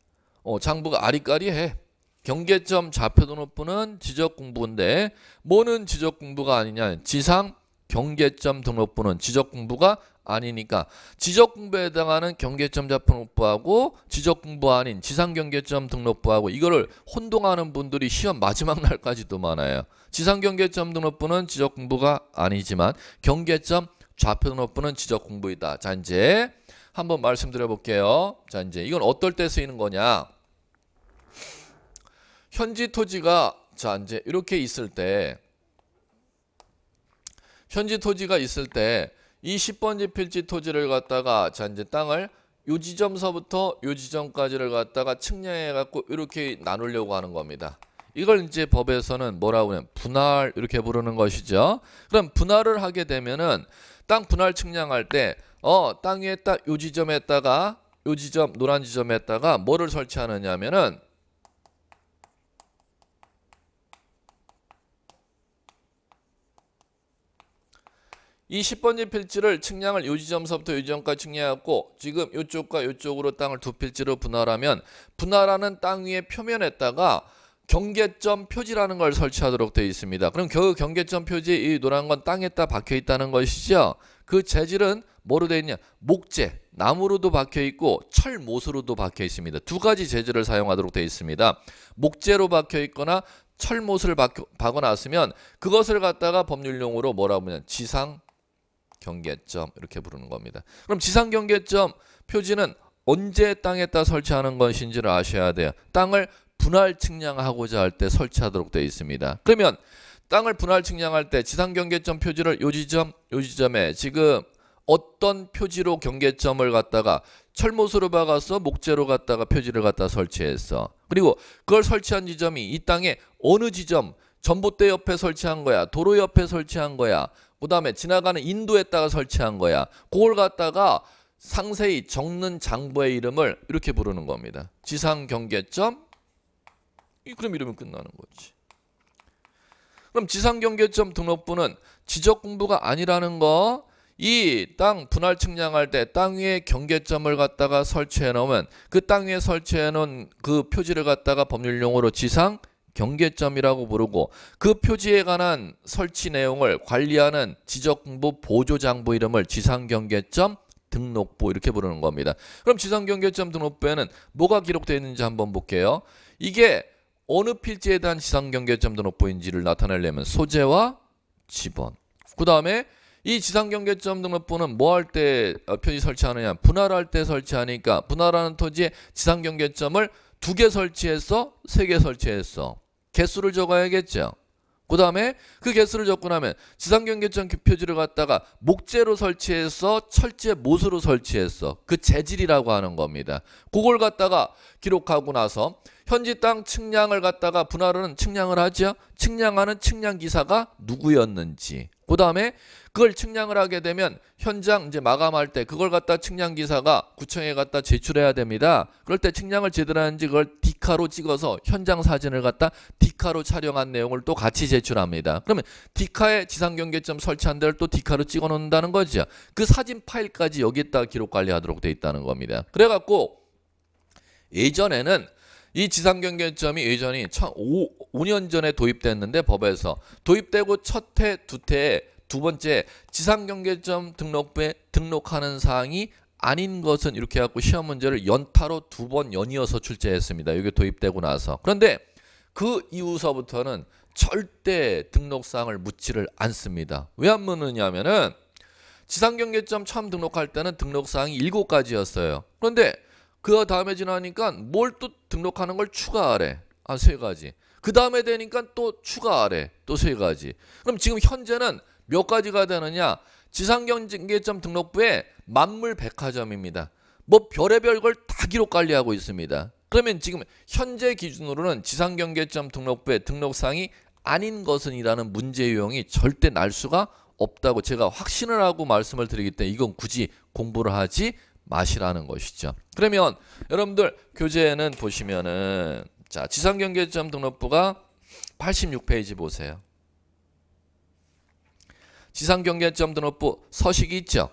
요어 장부가 아리까리해. 경계점 좌표등록부는 지적공부인데 뭐는 지적공부가 아니냐 지상 경계점 등록부는 지적공부가 아니니까 지적공부에 해당하는 경계점 좌표등록부하고 지적공부 아닌 지상경계점 등록부하고 이거를 혼동하는 분들이 시험 마지막 날까지도 많아요. 지상경계점 등록부는 지적공부가 아니지만 경계점 좌표등록부는 지적공부이다. 자 이제 한번 말씀드려 볼게요. 자 이제 이건 어떨 때 쓰이는 거냐. 현지 토지가 자 이제 이렇게 있을 때 현지 토지가 있을 때 이 10번지 필지 토지를 갖다가 자 이제 땅을 요 지점서부터 요 지점까지를 갖다가 측량해 갖고 이렇게 나누려고 하는 겁니다. 이걸 이제 법에서는 뭐라고 하면 분할 이렇게 부르는 것이죠. 그럼 분할을 하게 되면은 땅 분할 측량할 때 어, 땅 위에 딱요 지점에다가 요 지점 노란 지점에다가 뭐를 설치하느냐면은 이1 0번지 필지를 측량을 요지점서부터 요지점까지 측량했고 지금 이쪽과 이쪽으로 땅을 두 필지로 분할하면 분할하는 땅 위에 표면에다가 경계점 표지라는 걸 설치하도록 되어 있습니다. 그럼 그 경계점 표지 이 노란 건 땅에다 박혀 있다는 것이죠. 그 재질은 뭐로 되어 있냐? 목재, 나무로도 박혀 있고 철못으로도 박혀 있습니다. 두 가지 재질을 사용하도록 되어 있습니다. 목재로 박혀 있거나 철못을 박아놨으면 그것을 갖다가 법률용으로 뭐라 고하면 지상 경계점 이렇게 부르는 겁니다. 그럼 지상 경계점 표지는 언제 땅에다 설치하는 것인지를 아셔야 돼요. 땅을 분할 측량하고자 할 때 설치하도록 되어 있습니다. 그러면 땅을 분할 측량할 때 지상 경계점 표지를 요 지점, 요 지점에 지금 어떤 표지로 경계점을 갖다가 철못으로 박아서 목재로 갖다가 표지를 갖다 설치했어. 그리고 그걸 설치한 지점이 이 땅의 어느 지점, 전봇대 옆에 설치한 거야, 도로 옆에 설치한 거야, 그 다음에 지나가는 인도에다가 설치한 거야. 그걸 갖다가 상세히 적는 장부의 이름을 이렇게 부르는 겁니다. 지상 경계점. 그럼 이름이 끝나는 거지. 그럼 지상 경계점 등록부는 지적 공부가 아니라는 거. 이 땅 분할 측량할 때 땅 위에 경계점을 갖다가 설치해 놓으면 그 땅 위에 설치해 놓은 그 표지를 갖다가 법률용어로 지상 경계점이라고 부르고 그 표지에 관한 설치 내용을 관리하는 지적부 보조장부 이름을 지상경계점 등록부 이렇게 부르는 겁니다. 그럼 지상경계점 등록부에는 뭐가 기록되어 있는지 한번 볼게요. 이게 어느 필지에 대한 지상경계점 등록부인지를 나타내려면 소재와 지번 그 다음에 이 지상경계점 등록부는 뭐 할때 어, 표지 설치하느냐 분할할 때 설치하니까 분할하는 토지에 지상경계점을 두 개 설치했어 세개 설치했어 개수를 적어야겠죠. 그 다음에 그 개수를 적고 나면 지상경계점 표지를 갖다가 목재로 설치해서 철제 못으로 설치해서 그 재질이라고 하는 겁니다. 그걸 갖다가 기록하고 나서 현지 땅 측량을 갖다가 분할하는 측량을 하죠. 측량하는 측량기사가 누구였는지 그 다음에 그걸 측량을 하게 되면 현장 이제 마감할 때 그걸 갖다 측량 기사가 구청에 갖다 제출해야 됩니다. 그럴 때 측량을 제대로 하는지 그걸 디카로 찍어서 현장 사진을 갖다 디카로 촬영한 내용을 또 같이 제출합니다. 그러면 디카에 지상 경계점 설치한 데를 또 디카로 찍어 놓는다는 거죠. 그 사진 파일까지 여기다 기록 관리하도록 돼 있다는 겁니다. 그래 갖고 예전에는 이 지상경계점이 예전이 5, 년 전에 도입됐는데 법에서 도입되고 첫 해, 두 해에 두 번째 지상경계점 등록에 등록하는 사항이 아닌 것은 이렇게 해갖고 시험 문제를 연타로 두 번 연이어서 출제했습니다. 이게 도입되고 나서. 그런데 그 이후서부터는 절대 등록사항을 묻지를 않습니다. 왜 안 묻느냐 하면은 지상경계점 처음 등록할 때는 등록사항이 7가지였어요. 그런데 그 다음에 지나니까 뭘 또 등록하는 걸 추가하래. 한세 아, 가지. 그 다음에 되니까 또 추가하래. 또 세 가지. 그럼 지금 현재는 몇 가지가 되느냐? 지상경계점 등록부에 만물 백화점입니다. 뭐 별의별 걸 다 기록 관리하고 있습니다. 그러면 지금 현재 기준으로는 지상경계점 등록부에 등록사항이 아닌 것은이라는 문제 유형이 절대 날 수가 없다고 제가 확신을 하고 말씀을 드리기 때문에 이건 굳이 공부를 하지 마시라는 것이죠. 그러면 여러분들 교재는 보시면은 자 지상경계점 등록부가 86페이지 보세요. 지상경계점 등록부 서식이 있죠.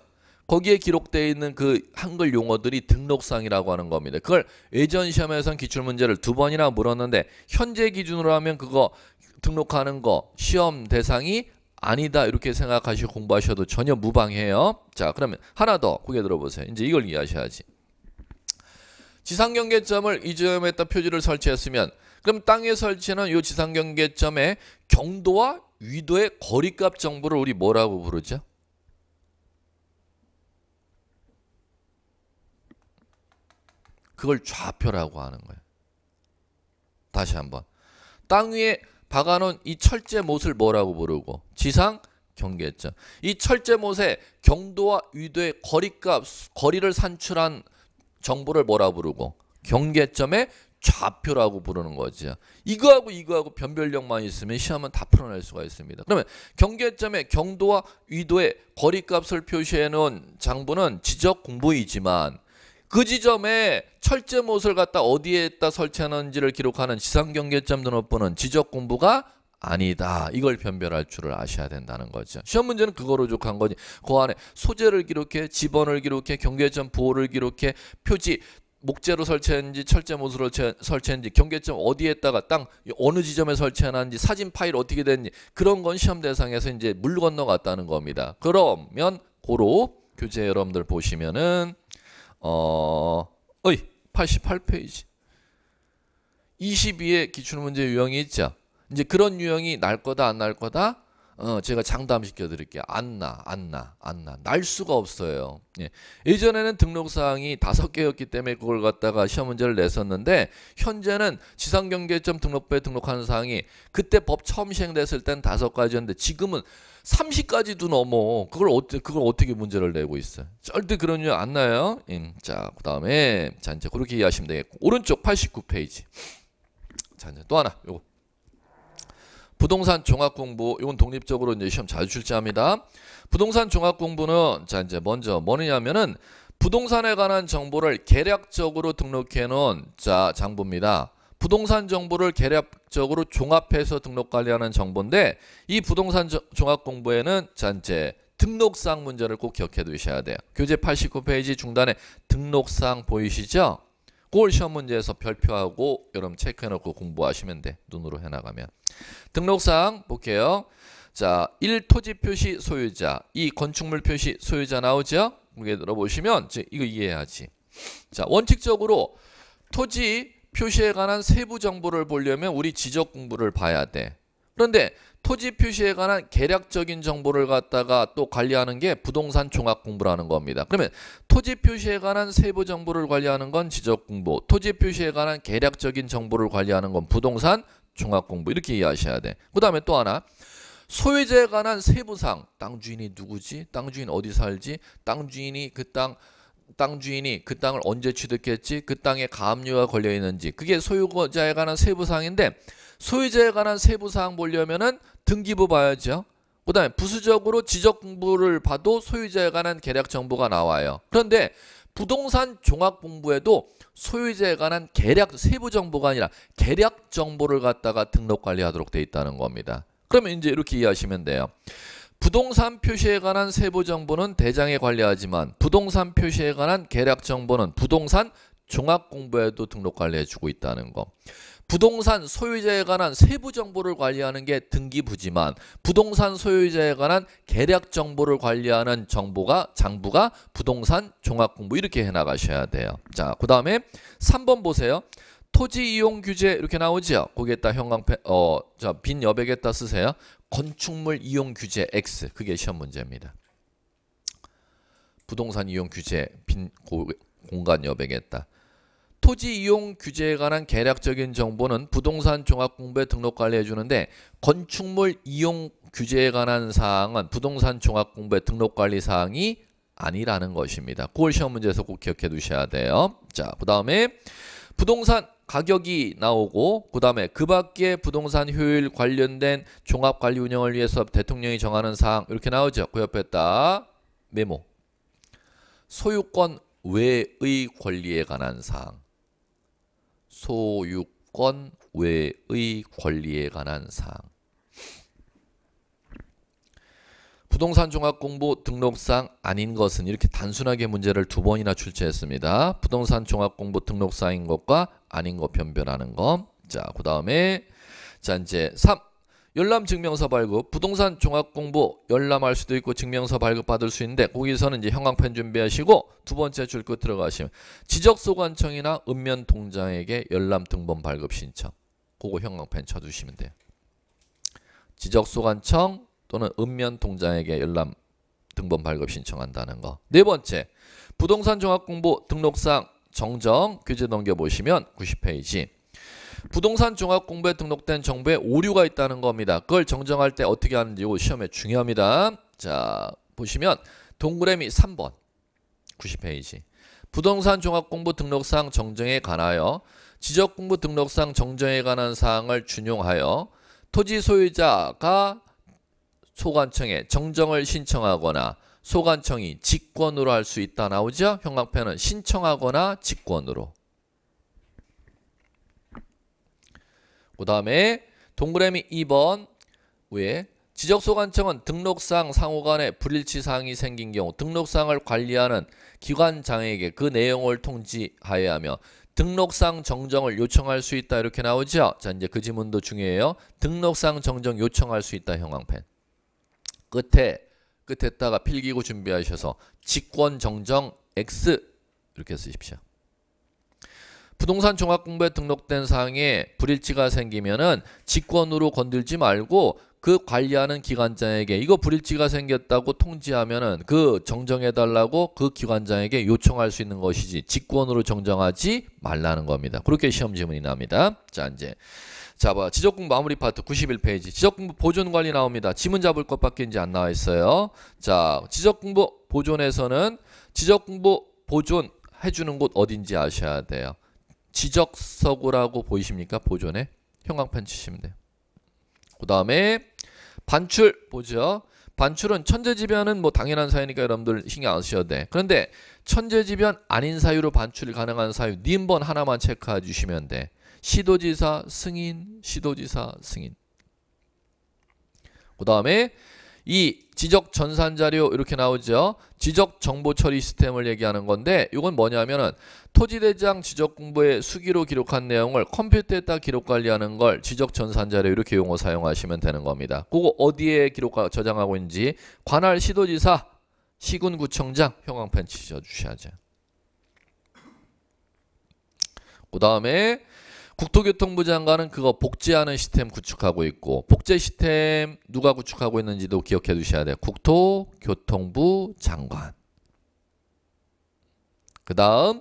거기에 기록되어 있는 그 한글 용어들이 등록상이라고 하는 겁니다. 그걸 예전 시험에선 기출문제를 두 번이나 물었는데 현재 기준으로 하면 그거 등록하는 거 시험 대상이 아니다 이렇게 생각하시고 공부하셔도 전혀 무방해요. 자 그러면 하나 더 고개 들어보세요. 이제 이걸 이해하셔야지. 지상경계점을 이 점에 따 표지를 설치했으면 그럼 땅에 설치는 이 지상경계점의 경도와 위도의 거리값 정보를 우리 뭐라고 부르죠? 그걸 좌표라고 하는 거예요. 다시 한번. 땅 위에 박아놓은 이 철제못을 뭐라고 부르고 지상 경계했죠. 이 철제못의 경도와 위도의 거리값, 거리를 산출한 정보를 뭐라 부르고 경계점의 좌표라고 부르는 거죠. 이거하고 이거하고 변별력만 있으면 시험은 다 풀어낼 수가 있습니다. 그러면 경계점의 경도와 위도의 거리값을 표시해 놓은 장부는 지적 공부이지만 그 지점에 철제 못을 갖다 어디에다 설치하는지를 기록하는 지상 경계점도 등높는 지적 공부가 아니다. 이걸 변별할 줄을 아셔야 된다는 거죠. 시험 문제는 그거로 족한 거지. 그 안에 소재를 기록해, 지번을 기록해, 경계점 부호를 기록해, 표지 목재로 설치했는지 철제 못으로 설치했는지 경계점 어디에다가 땅 어느 지점에 설치해놨는지 사진 파일 어떻게 됐는지 그런 건 시험 대상에서 이제 물 건너갔다는 겁니다. 그러면 고로 교재 여러분들 보시면은 어, 어이 88페이지 22의 기출문제 유형이 있죠. 이제 그런 유형이 날 거다 안 날 거다 어, 제가 장담시켜 드릴게요. 안 나, 안 나, 안 나. 날 수가 없어요. 예. 예전에는 등록사항이 다섯 개였기 때문에 그걸 갖다가 시험 문제를 냈었는데, 현재는 지상경계점 등록부에 등록하는 사항이 그때 법 처음 시행됐을 땐 다섯 가지였는데, 지금은 30까지도 넘어. 그걸 어떻게, 그걸 어떻게 문제를 내고 있어요? 절대 그런 일안 나요. 예. 자, 그 다음에, 자, 이제 그렇게 이해하시면 되겠고. 오른쪽 89페이지. 자, 이제 또 하나, 요거. 부동산 종합 공부 이건 독립적으로 이제 시험 자주 출제합니다. 부동산 종합 공부는 자 이제 먼저 뭐냐면은 부동산에 관한 정보를 계략적으로 등록해 놓은 자 장부입니다. 부동산 정보를 계략적으로 종합해서 등록 관리하는 정보인데 이 부동산 종합 공부에는 자이 등록사항 문제를 꼭 기억해 두셔야 돼요. 교재 89페이지 중단에 등록사항 보이시죠? 골 시험 문제에서 별표하고 여러분 체크해놓고 공부하시면 돼. 눈으로 해나가면. 등록사항 볼게요. 자, 1토지 표시 소유자, 2 건축물 표시 소유자 나오죠? 이게 들어보시면 이거 이해해야지. 자, 원칙적으로 토지 표시에 관한 세부 정보를 보려면 우리 지적 공부를 봐야 돼. 그런데 토지 표시에 관한 계략적인 정보를 갖다가 또 관리하는 게 부동산 종합 공부라는 겁니다. 그러면 토지 표시에 관한 세부 정보를 관리하는 건 지적 공부, 토지 표시에 관한 계략적인 정보를 관리하는 건 부동산 종합 공부 이렇게 이해하셔야 돼. 그다음에 또 하나 소유자에 관한 세부상 땅 주인이 누구지? 땅 주인 어디 살지? 땅 주인이 그 땅 땅 주인이 그 땅을 언제 취득했지? 그 땅에 가압류가 걸려 있는지 그게 소유자에 관한 세부상인데 소유자에 관한 세부사항 보려면은 등기부 봐야죠. 그 다음에 부수적으로 지적공부를 봐도 소유자에 관한 계략 정보가 나와요. 그런데 부동산 종합공부에도 소유자에 관한 계략 세부 정보가 아니라 계략 정보를 갖다가 등록 관리하도록 돼 있다는 겁니다. 그러면 이제 이렇게 이해하시면 돼요. 부동산 표시에 관한 세부 정보는 대장에 관리하지만 부동산 표시에 관한 계략 정보는 부동산 종합 공부에도 등록 관리해 주고 있다는 거. 부동산 소유자에 관한 세부 정보를 관리하는 게 등기부지만 부동산 소유자에 관한 계략 정보를 관리하는 정보가 장부가 부동산 종합공부 이렇게 해나가셔야 돼요. 자, 그 다음에 3번 보세요. 토지 이용 규제 이렇게 나오죠. 거기에다 형광 어자빈 여백에다 쓰세요. 건축물 이용 규제 X 그게 시험 문제입니다. 부동산 이용 규제 빈 고, 공간 여백에다 토지 이용 규제에 관한 개략적인 정보는 부동산 종합공부에 등록 관리해 주는데 건축물 이용 규제에 관한 사항은 부동산 종합공부에 등록 관리 사항이 아니라는 것입니다. 9월 시험 문제에서 꼭 기억해 두셔야 돼요. 자, 그 다음에 부동산 가격이 나오고 그 다음에 그 밖에 부동산 효율 관련된 종합관리 운영을 위해서 대통령이 정하는 사항 이렇게 나오죠. 그 옆에 딱 메모. 소유권 외의 권리에 관한 사항 소유권 외의 권리에 관한 사항 부동산 종합 공부 등록상 아닌 것은 이렇게 단순하게 문제를 두 번이나 출제했습니다. 부동산 종합 공부 등록상인 것과 아닌 것 변별하는 것. 자, 그 다음에 자 이제 3. 열람 증명서 발급, 부동산 종합 공부 열람할 수도 있고 증명서 발급 받을 수 있는데 거기서는 이제 형광펜 준비하시고 두 번째 줄 끝 들어가시면 지적 소관청이나 읍면 동장에게 열람 등본 발급 신청. 그거 형광펜 쳐주시면 돼요. 지적 소관청 또는 읍면 동장에게 열람 등본 발급 신청한다는 거. 네 번째. 부동산 종합 공부 등록상 정정 규제 넘겨 보시면 90페이지. 부동산 종합 공부에 등록된 정보에 오류가 있다는 겁니다. 그걸 정정할 때 어떻게 하는지 이거 시험에 중요합니다. 자, 보시면 동그라미 3번 90페이지 부동산 종합 공부 등록사항 정정에 관하여 지적 공부 등록사항 정정에 관한 사항을 준용하여 토지 소유자가 소관청에 정정을 신청하거나 소관청이 직권으로 할 수 있다 나오죠? 형광펜은 신청하거나 직권으로 그 다음에 동그라미 2번 위에 지적소관청은 등록상 상호 간에 불일치사항이 생긴 경우 등록상을 관리하는 기관장에게 그 내용을 통지하여야 하며 등록상 정정을 요청할 수 있다 이렇게 나오죠. 자 이제 그 지문도 중요해요. 등록상 정정 요청할 수 있다 형광펜. 끝에 끝에다가 필기구 준비하셔서 직권 정정 X 이렇게 쓰십시오. 부동산 종합공부에 등록된 사항에 불일치가 생기면은 직권으로 건들지 말고 그 관리하는 기관장에게 이거 불일치가 생겼다고 통지하면은 그 정정해 달라고 그 기관장에게 요청할 수 있는 것이지 직권으로 정정하지 말라는 겁니다. 그렇게 시험 질문이 납니다. 자 이제 자 봐. 지적공부 마무리 파트 91페이지. 지적공부 보존 관리 나옵니다. 지문 잡을 것밖에 이제 안 나와 있어요. 자, 지적공부 보존에서는 지적공부 보존 해주는 곳 어딘지 아셔야 돼요. 지적서구라고 보이십니까? 보존에 형광펜 치시면 돼요. 그 다음에 반출 보죠. 반출은 천재지변은 뭐 당연한 사유니까 여러분들 신경 안 쓰셔도 돼. 그런데 천재지변 아닌 사유로 반출 이 가능한 사유 니번 하나만 체크해 주시면 돼. 시도지사 승인, 시도지사 승인. 그 다음에 이 지적 전산 자료 이렇게 나오죠. 지적 정보 처리 시스템을 얘기하는 건데 이건 뭐냐면은 토지대장 지적 공부의 수기로 기록한 내용을 컴퓨터에다 기록 관리하는 걸 지적 전산 자료 이렇게 용어 사용하시면 되는 겁니다. 그거 어디에 기록 저장하고 있는지 관할 시도지사, 시군구청장, 형광펜 치셔 주셔야죠. 그 다음에 국토교통부 장관은 그거 복제하는 시스템 구축하고 있고 복제 시스템 누가 구축하고 있는지도 기억해 두셔야 돼요. 국토교통부 장관. 그 다음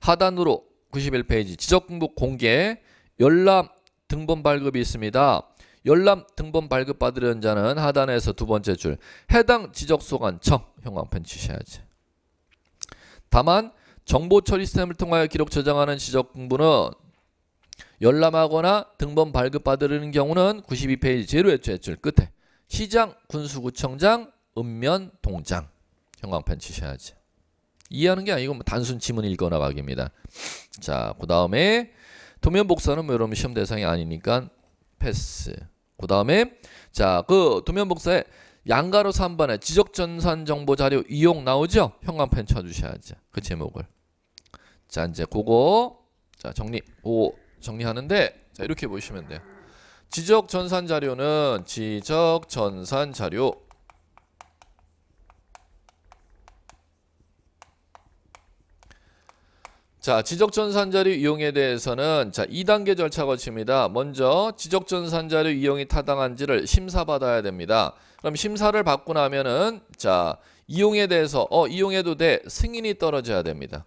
하단으로 91페이지 지적등록 공개 열람 등본 발급이 있습니다. 열람 등본 발급 받으려는 자는 하단에서 두 번째 줄 해당 지적소관청 형광펜 치셔야지. 다만 정보 처리 시스템을 통하여 기록 저장하는 지적 공부는 열람하거나 등본 발급받으려는 경우는 92페이지 제로의 최출 끝에 시장, 군수구청장, 읍면, 동장 형광펜 치셔야지 이해하는 게 아니고 뭐 단순 지문 읽거나 가기입니다 자 그 다음에 도면 복사는 뭐 여러분 시험 대상이 아니니까 패스 그 다음에 자 그 도면 복사에 양가로 3번에 지적전산 정보 자료 이용 나오죠? 형광펜 쳐주셔야지그 제목을. 자, 이제 그거. 자, 정리. 오. 정리하는데 자, 이렇게 보시면 돼요. 지적 전산 자료는 지적 전산 자료 자, 지적전산자료 이용에 대해서는 자, 2단계 절차 거칩니다. 먼저 지적전산자료 이용이 타당한지를 심사받아야 됩니다. 그럼 심사를 받고 나면은 자, 이용에 대해서 어, 이용해도 돼. 승인이 떨어져야 됩니다.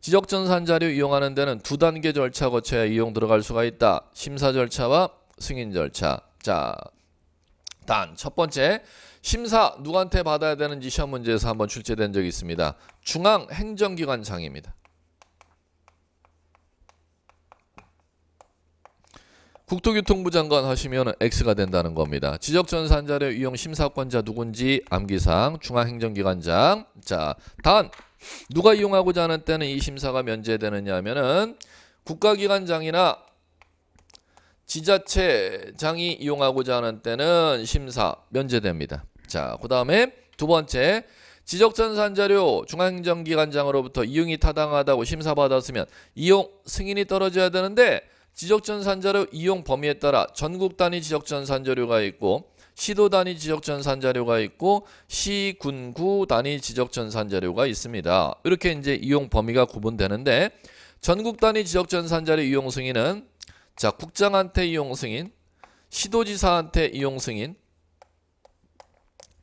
지적전산 자료 이용하는 데는 두 단계 절차 거쳐야 이용 들어갈 수가 있다. 심사 절차와 승인 절차. 자, 단 첫 번째 심사 누구한테 받아야 되는지 시험 문제에서 한번 출제된 적이 있습니다. 중앙행정기관장입니다. 국토교통부 장관 하시면 X가 된다는 겁니다. 지적전산자료 이용 심사권자 누군지 암기사항 중앙행정기관장 자 단 누가 이용하고자 하는 때는 이 심사가 면제되느냐 하면은 국가기관장이나 지자체장이 이용하고자 하는 때는 심사 면제됩니다. 자그 다음에 두 번째 지적전산자료 중앙행정기관장으로부터 이용이 타당하다고 심사받았으면 이용 승인이 떨어져야 되는데 지적전산자료 이용 범위에 따라 전국 단위 지적전산자료가 있고 시도 단위 지적전산자료가 있고 시, 군, 구 단위 지적전산자료가 있습니다. 이렇게 이제 이용 범위가 구분되는데 전국 단위 지적전산자료 이용 승인은 자 국장한테 이용 승인, 시도지사한테 이용 승인,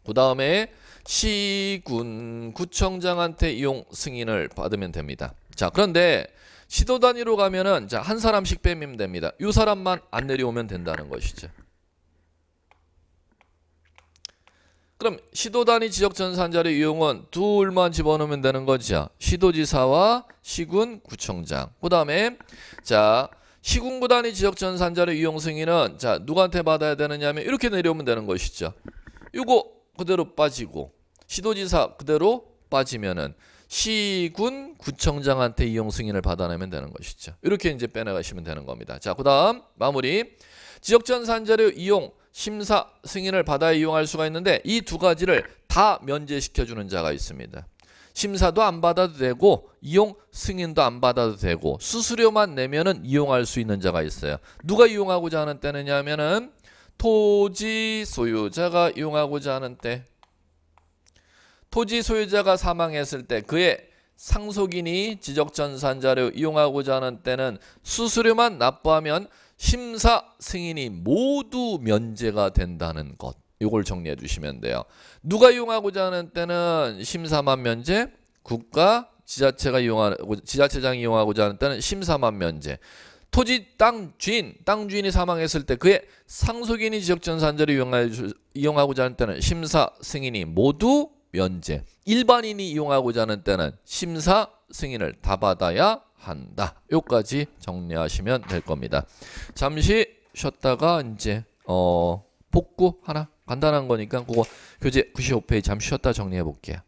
그 다음에 시군 구청장한테 이용 승인을 받으면 됩니다. 자 그런데 시도 단위로 가면은 자, 한 사람씩 빼면 됩니다. 이 사람만 안 내려오면 된다는 것이죠. 그럼 시도 단위 지역 전산자료 이용은 둘만 집어넣으면 되는 거죠. 시도지사와 시군 구청장. 그다음에 자, 시군구 단위 지역 전산자료 이용 승인은 자, 누구한테 받아야 되느냐면 이렇게 내려오면 되는 것이죠. 이거 그대로 빠지고 시도지사 그대로 빠지면은 시군 구청장한테 이용 승인을 받아내면 되는 것이죠. 이렇게 이제 빼내가시면 되는 겁니다. 자, 그다음 마무리. 지역전 산자료 이용 심사 승인을 받아 이용할 수가 있는데 이 두 가지를 다 면제시켜 주는 자가 있습니다. 심사도 안 받아도 되고 이용 승인도 안 받아도 되고 수수료만 내면은 이용할 수 있는 자가 있어요. 누가 이용하고자 하는 때느냐 하면은 토지 소유자가 이용하고자 하는 때 토지 소유자가 사망했을 때 그의 상속인이 지적전산자료 이용하고자 하는 때는 수수료만 납부하면 심사 승인이 모두 면제가 된다는 것. 이걸 정리해 주시면 돼요. 누가 이용하고자 하는 때는 심사만 면제, 국가, 지자체가 이용하고 지자체장이 이용하고자 하는 때는 심사만 면제. 토지 땅 주인, 땅 주인이 사망했을 때 그의 상속인이 지적전산자를 이용하고자 하는 때는 심사 승인이 모두 면제. 일반인이 이용하고자 하는 때는 심사 승인을 다 받아야 한다. 요까지 정리하시면 될 겁니다. 잠시 쉬었다가 이제 어 복구 하나 간단한 거니까 그거 교재 95페이지 잠시 쉬었다 정리해 볼게요.